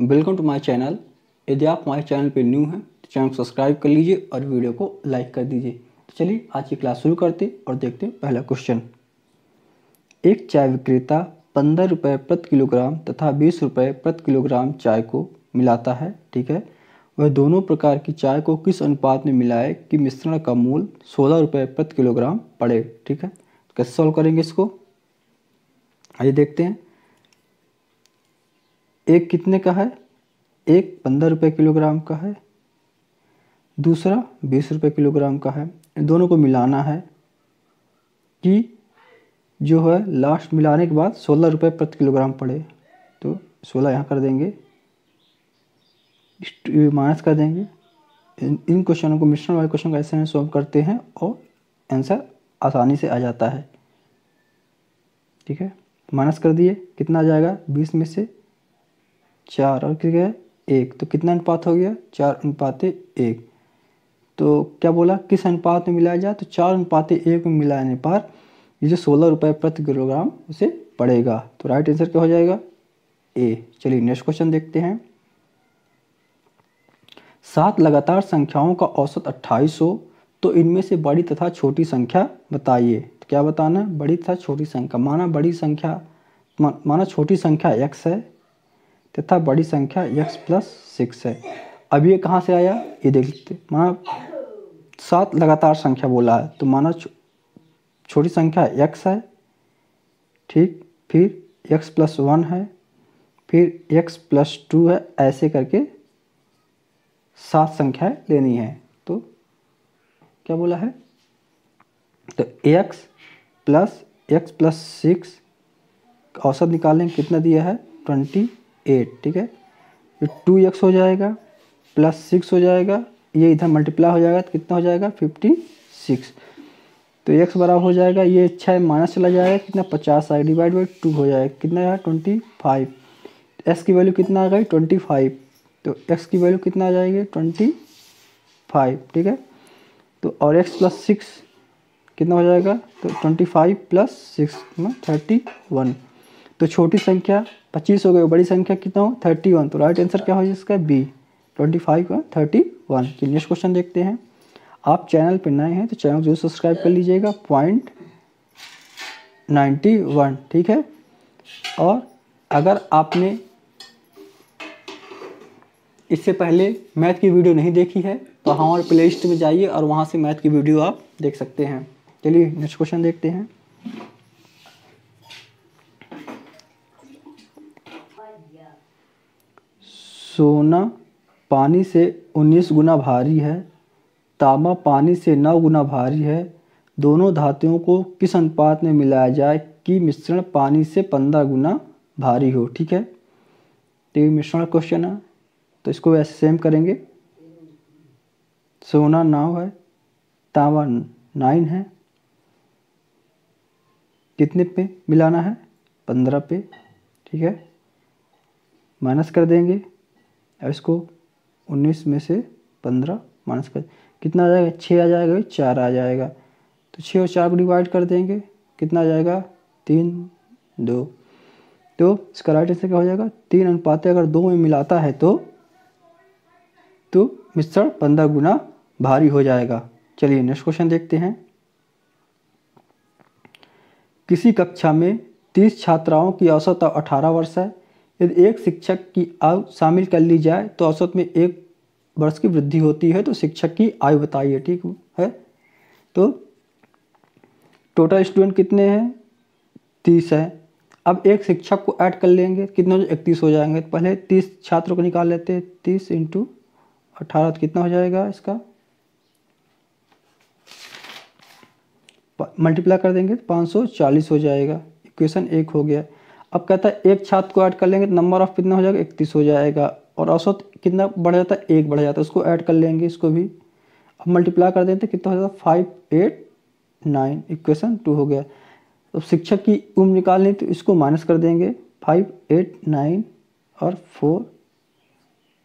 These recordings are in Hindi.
वेलकम टू माय चैनल यदि आप हमारे चैनल पर न्यू हैं तो चैनल को सब्सक्राइब कर लीजिए और वीडियो को लाइक कर दीजिए तो चलिए आज की क्लास शुरू करते और देखते हैं पहला क्वेश्चन एक चाय विक्रेता पंद्रह रुपये प्रति किलोग्राम तथा बीस रुपये प्रति किलोग्राम चाय को मिलाता है ठीक है वह दोनों प्रकार की चाय को किस अनुपात में मिलाए कि मिश्रण का मूल सोलह रुपये प्रति किलोग्राम पड़े ठीक है तो कैसे सॉल्व करेंगे इसको आइए देखते हैं एक कितने का है एक पंद्रह रुपये किलोग्राम का है दूसरा बीस रुपये किलोग्राम का है दोनों को मिलाना है कि जो है लास्ट मिलाने के बाद सोलह रुपये प्रति किलोग्राम पड़े तो सोलह यहाँ कर देंगे माइनस कर देंगे इन क्वेश्चनों को मिश्रण वाले क्वेश्चन ऐसे में सॉल्व करते हैं और आंसर आसानी से आ जाता है ठीक है माइनस कर दिए कितना आ जाएगा बीस में से चार और क्या एक तो कितना अनुपात हो गया चार अनुपात एक तो क्या बोला किस अनुपात में मिलाया जाए तो चार अनुपात एक में मिलाने पर ये जो सोलह रुपये प्रति किलोग्राम उसे पड़ेगा तो राइट आंसर क्या हो जाएगा ए चलिए नेक्स्ट क्वेश्चन देखते हैं सात लगातार संख्याओं का औसत अट्ठाईस हो तो इनमें से बड़ी तथा छोटी संख्या बताइए तो क्या बताना बड़ी तथा छोटी संख्या माना बड़ी संख्या माना छोटी संख्या एक्स है तथा बड़ी संख्या x प्लस सिक्स है अब ये कहाँ से आया ये देख लेते माना सात लगातार संख्या बोला है तो माना छोटी संख्या x है ठीक फिर x प्लस वन है फिर x प्लस टू है ऐसे करके सात संख्या लेनी है तो क्या बोला है तो x plus x plus six औसत निकालने कितना दिया है ट्वेंटी एट ठीक है तो टू एक्स हो जाएगा प्लस सिक्स हो जाएगा ये इधर मल्टीप्लाई हो जाएगा तो कितना हो जाएगा फिफ्टी सिक्स तो एक्स बराबर हो जाएगा ये छः अच्छा माइनस चला जाएगा कितना पचास आएगा डिवाइड बाई टू हो जाएगा कितना आएगा ट्वेंटी फाइव एक्स की वैल्यू कितना आ गई ट्वेंटी फाइव तो एक्स की वैल्यू कितना आ जाएगी ट्वेंटी फाइव ठीक है तो और एक्स प्लस सिक्स कितना हो जाएगा तो twenty five plus six thirty one तो छोटी संख्या पच्चीस हो गए बड़ी संख्या कितना हो थर्टी वन तो राइट आंसर क्या हो इसका बी ट्वेंटी फाइव का थर्टी वन नेक्स्ट क्वेश्चन देखते हैं आप चैनल पर नए हैं तो चैनल जरूर सब्सक्राइब कर लीजिएगा पॉइंट नाइन्टी वन ठीक है और अगर आपने इससे पहले मैथ की वीडियो नहीं देखी है तो हमारे प्ले लिस्ट में जाइए और वहाँ से मैथ की वीडियो आप देख सकते हैं चलिए नेक्स्ट क्वेश्चन देखते हैं सोना पानी से उन्नीस गुना भारी है तांबा पानी से नौ गुना भारी है दोनों धातुओं को किस अनुपात में मिलाया जाए कि मिश्रण पानी से पंद्रह गुना भारी हो ठीक है तो ये मिश्रण क्वेश्चन है तो इसको वैसे सेम करेंगे सोना नौ है तांबा नाइन है कितने पे मिलाना है पंद्रह पे ठीक है माइनस कर देंगे और इसको उन्नीस में से पंद्रह माइनस कर कितना आ जाएगा छः आ जाएगा चार आ जाएगा तो छः और चार को डिवाइड कर देंगे कितना आ जाएगा तीन दो तो इसका राइट आंसर क्या हो जाएगा तीन अनुपात अगर दो में मिलाता है तो तो मिश्रण पंद्रह गुना भारी हो जाएगा चलिए नेक्स्ट क्वेश्चन देखते हैं किसी कक्षा में तीस छात्राओं की औसत अठारह वर्ष है यदि एक शिक्षक की आयु शामिल कर ली जाए तो औसत में एक वर्ष की वृद्धि होती है तो शिक्षक की आयु बताइए ठीक है तो टोटल स्टूडेंट कितने हैं तीस है अब एक शिक्षक को ऐड कर लेंगे कितने इकतीस हो जाएंगे तो पहले तीस छात्रों को निकाल लेते हैं तीस इंटू अठारह तो कितना हो जाएगा इसका मल्टीप्लाई कर देंगे तो पाँच सौ चालीस हो जाएगा इक्वेशन एक हो गया अब कहता है एक छात्र को ऐड कर लेंगे तो नंबर ऑफ कितना हो जाएगा इकतीस हो जाएगा और औसत कितना बढ़ जाता है एक बढ़ जाता है उसको ऐड कर लेंगे इसको भी अब मल्टीप्लाई कर देते कितना हो जाता है five eight nine equation two हो गया अब शिक्षक की उम्र निकालनी तो इसको माइनस कर देंगे फाइव एट नाइन और फोर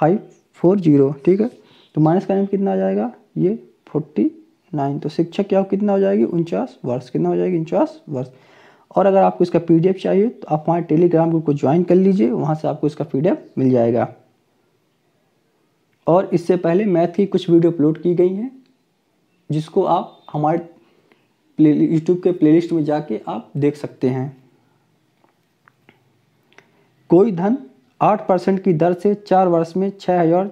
फाइव फोर जीरो ठीक है तो माइनस करने में कितना आ जाएगा ये फोर्टी नाइन तो शिक्षक क्या कितना हो जाएगी उनचास वर्ष कितना हो जाएगी उनचास वर्ष और अगर आपको इसका पी चाहिए तो आप हमारे टेलीग्राम ग्रुप को ज्वाइन कर लीजिए वहाँ से आपको इसका पी मिल जाएगा और इससे पहले मैथ की कुछ वीडियो अपलोड की गई हैं जिसको आप हमारे प्ले यूट्यूब के प्लेलिस्ट में जाके आप देख सकते हैं कोई धन आठ परसेंट की दर से चार वर्ष में छः हज़ार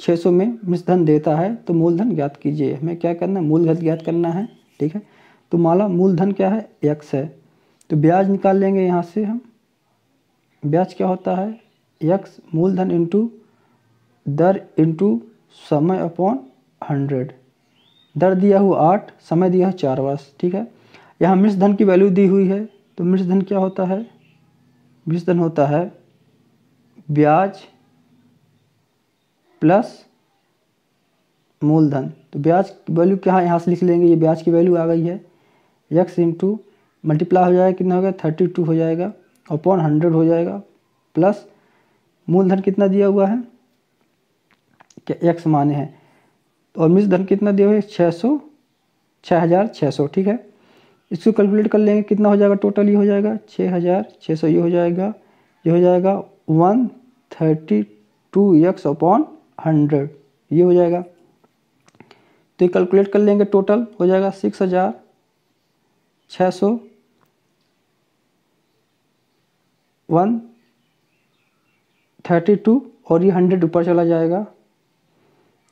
छः सौ में मिसधन देता है तो मूलधन ज्ञात कीजिए हमें क्या करना है मूलधन ज्ञात करना है ठीक है तो माला मूलधन क्या है एक्स है तो ब्याज निकाल लेंगे यहाँ से हम ब्याज क्या होता है यक्स मूलधन इंटू दर इंटू समय अपॉन हंड्रेड दर दिया हुआ आठ समय दिया है चार वर्ष ठीक है यहाँ मिश्र धन की वैल्यू दी हुई है तो मिश्र धन क्या होता है मिश्र धन होता है ब्याज प्लस मूलधन तो ब्याज की वैल्यू क्या यहाँ से लिख लेंगे ये ब्याज की वैल्यू आ गई है यक्स इंटू मल्टीप्लाई हो जाएगा कितना हो गया थर्टी टू हो जाएगा अपॉन हंड्रेड हो जाएगा प्लस मूलधन कितना दिया हुआ है क्या एक्स माने हैं और मिस धन कितना दिया हुआ है छः सौ छः हज़ार छः सौ ठीक है इसको कैलकुलेट कर लेंगे कितना हो जाएगा टोटल ये हो जाएगा छः हज़ार छः सौ ये हो जाएगा ये हो जाएगा one thirty two x upon hundred ये हो जाएगा तो ये कैलकुलेट कर लेंगे टोटल हो जाएगा सिक्स हज़ार छः सौ वन थर्टी टू और ये हंड्रेड ऊपर चला जाएगा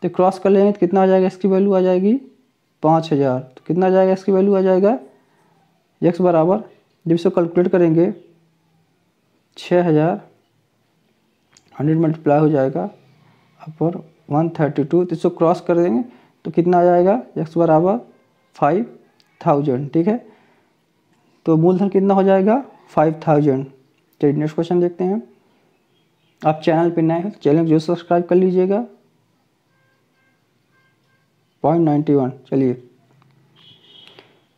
तो क्रॉस कर लेंगे तो कितना आ जाएगा इसकी वैल्यू आ जाएगी पाँच हज़ार तो कितना आ जाएगा इसकी वैल्यू आ जाएगा एक्स बराबर जब इसको कैलकुलेट करेंगे छः हज़ार हंड्रेड मल्टीप्लाई हो जाएगा अपर वन थर्टी टू तो इसको क्रॉस कर देंगे तो कितना आ जाएगा एक्स बराबर फाइव थाउजेंड ठीक है तो मूलधन कितना हो जाएगा फाइव थाउजेंड चलिए नेक्स्ट क्वेश्चन देखते हैं आप चैनल पर नए हो तो चैनल जो सब्सक्राइब कर लीजिएगा पॉइंट नाइन्टी वन चलिए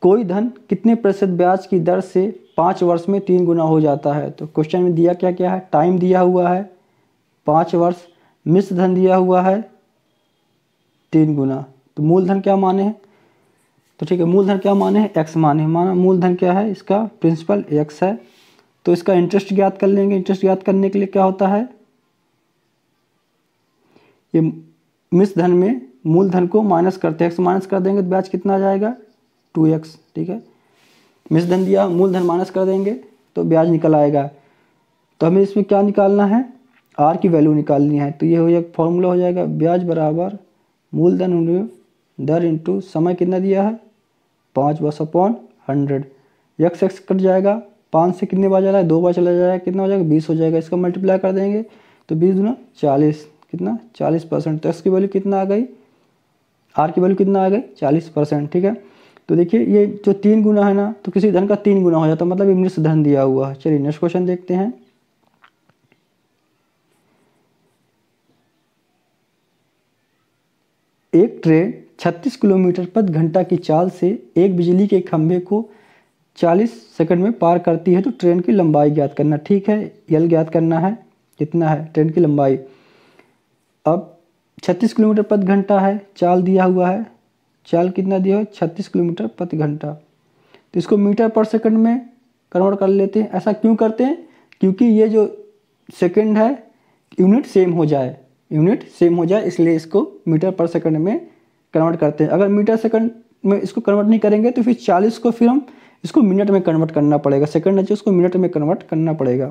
कोई धन कितने प्रतिशत ब्याज की दर से पाँच वर्ष में तीन गुना हो जाता है तो क्वेश्चन में दिया क्या क्या है टाइम दिया हुआ है पाँच वर्ष मिश्र धन दिया हुआ है तीन गुना तो मूलधन क्या माने हैं तो ठीक है मूलधन क्या माने हैं एक्स माने हैं माना मूलधन क्या है इसका प्रिंसिपल एक्स है तो इसका इंटरेस्ट ज्ञात कर लेंगे इंटरेस्ट ज्ञात करने के लिए क्या होता है ये मिस धन में मूलधन को माइनस करते एक्स माइनस कर देंगे तो ब्याज कितना आ जाएगा टू एक्स ठीक है मिस धन दिया मूलधन माइनस कर देंगे तो ब्याज निकल आएगा तो हमें इसमें क्या निकालना है आर की वैल्यू निकालनी है तो ये हो जाएगा फॉर्मूला हो जाएगा ब्याज बराबर मूलधन दर इंटू समय कितना दिया है पाँच वर्ष upon hundred x x cut जाएगा पाँच से कितने बार जा है दो बार चला जा रहा है कितना हो जाएगा बीस हो जाएगा इसका मल्टीप्लाई कर देंगे तो बीस दूना चालीस कितना चालीस परसेंट तो एक्स की वैल्यू कितना आ गई आर की वैल्यू कितना आ गई चालीस परसेंट ठीक है तो देखिए ये जो तीन गुना है ना तो किसी धन का तीन गुना हो जाता है मतलब ये मृत धन दिया हुआ है चलिए नेक्स्ट क्वेश्चन देखते हैं एक ट्रेन छत्तीस किलोमीटर प्रति घंटा की चाल से एक बिजली के खंभे को 40 सेकंड में पार करती है तो ट्रेन की लंबाई ज्ञात करना ठीक है यल ज्ञात करना है कितना है ट्रेन की लंबाई अब 36 किलोमीटर प्रति घंटा है चाल दिया हुआ है चाल कितना दिया हुआ है छत्तीस किलोमीटर प्रति घंटा तो इसको मीटर पर सेकंड में कन्वर्ट कर लेते हैं ऐसा क्यों करते हैं क्योंकि ये जो सेकंड है यूनिट सेम हो जाए यूनिट सेम हो जाए इसलिए इसको मीटर पर सेकंड में कन्वर्ट करते हैं अगर मीटर सेकंड में इसको कन्वर्ट नहीं करेंगे तो फिर 40 को फिर हम इसको मिनट में कन्वर्ट करना पड़ेगा सेकंड है जो मिनट में कन्वर्ट करना पड़ेगा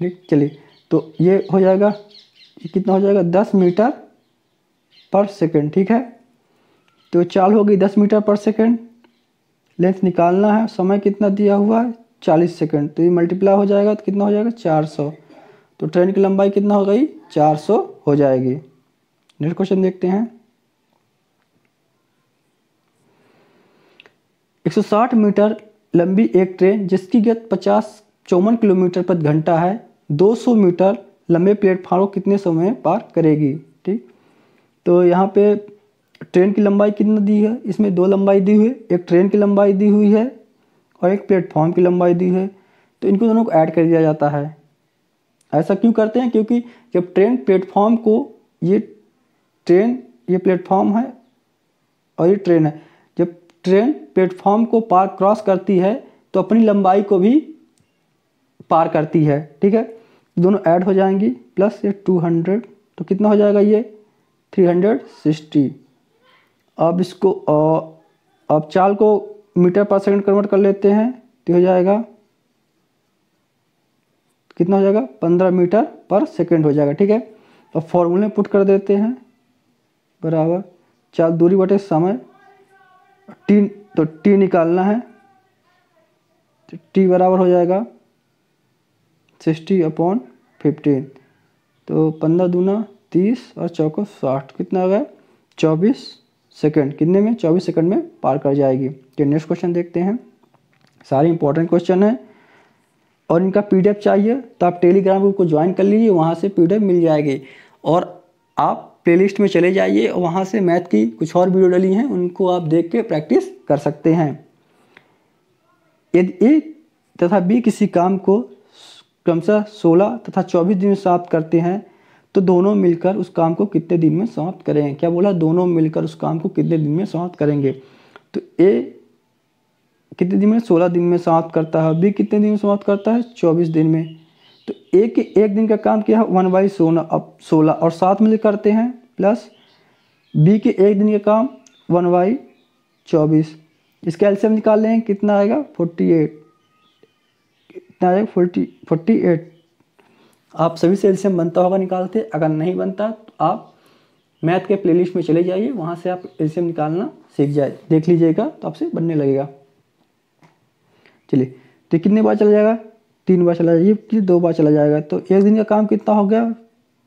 ठीक चलिए तो ये हो जाएगा ये कितना हो जाएगा दस मीटर पर सेकेंड ठीक है तो चाल होगी दस मीटर पर सेकेंड लेंथ निकालना है समय कितना दिया हुआ है चालीस सेकेंड तो ये मल्टीप्लाई हो जाएगा तो कितना हो जाएगा चार सौ तो ट्रेन की लंबाई कितना हो गई चार सौ हो जाएगी नेक्स्ट क्वेश्चन देखते हैं 160 मीटर लंबी एक ट्रेन जिसकी गत पचास चौवन किलोमीटर प्रति घंटा है 200 मीटर लंबे प्लेटफार्म कितने समय पार करेगी ठीक तो यहाँ पे ट्रेन की लंबाई कितनी दी है इसमें दो लंबाई दी हुई है एक ट्रेन की लंबाई दी हुई है और एक प्लेटफॉर्म की लंबाई दी है तो इनको दोनों को ऐड कर दिया जाता है ऐसा क्यों करते हैं क्योंकि जब ट्रेन प्लेटफॉर्म को ये ट्रेन ये प्लेटफॉर्म है और ये ट्रेन है ट्रेन प्लेटफॉर्म को पार क्रॉस करती है तो अपनी लंबाई को भी पार करती है ठीक है तो दोनों ऐड हो जाएंगी प्लस ये टू हंड्रेड तो कितना हो जाएगा ये थ्री हंड्रेड सिक्सटी अब इसको अब चाल को मीटर पर सेकंड कन्वर्ट कर लेते हैं तो हो जाएगा कितना हो जाएगा पंद्रह मीटर पर सेकेंड हो जाएगा ठीक है अब फॉर्मूले पुट कर देते हैं बराबर चाल दूरी बटे समय टी तो टी निकालना है तो टी बराबर हो जाएगा सिक्सटी अपॉन फिफ्टीन तो पंद्रह दूना तीस और चौको साठ कितना आ गया चौबीस सेकंड कितने में चौबीस सेकंड में पार कर जाएगी तो नेक्स्ट क्वेश्चन देखते हैं सारे इंपॉर्टेंट क्वेश्चन है और इनका पीडीएफ चाहिए तो आप टेलीग्राम ग्रुप को ज्वाइन कर लीजिए वहाँ से पीडीएफ मिल जाएगी और आप प्लेलिस्ट में चले जाइए और वहाँ से मैथ की कुछ और वीडियो डली हैं उनको आप देख के प्रैक्टिस कर सकते हैं यदि ए तथा बी किसी काम को क्रमशः सोलह तथा चौबीस दिन में समाप्त करते हैं तो दोनों मिलकर उस काम को कितने दिन में समाप्त करेंगे क्या बोला दोनों मिलकर उस काम को कितने दिन में समाप्त करेंगे तो ए कितने दिन में सोलह दिन में समाप्त करता है बी कितने दिन में समाप्त करता है चौबीस दिन में तो एक एक दिन का काम क्या है वन बाई सोलह अब सोलह और सात मिल करते हैं प्लस बी के एक दिन का काम वन बाई चौबीस इसका एल्शियम निकाल लें कितना आएगा फोर्टी एट कितना आएगा फोर्टी फोर्टी एट आप सभी से एल्शियम बनता होगा निकालते अगर नहीं बनता तो आप मैथ के प्लेलिस्ट में चले जाइए वहाँ से आप एल्शियम निकालना सीख जाए देख लीजिएगा तो आपसे बनने लगेगा चलिए तो कितने बार चला जाएगा तीन बार चला जाइए कि दो बार चला जाएगा तो एक दिन का काम कितना हो गया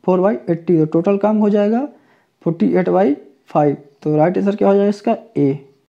फोर बाई एट्टी तो टोटल काम हो जाएगा फोर्टी एट बाई फाइव तो राइट आंसर क्या हो जाएगा इसका ए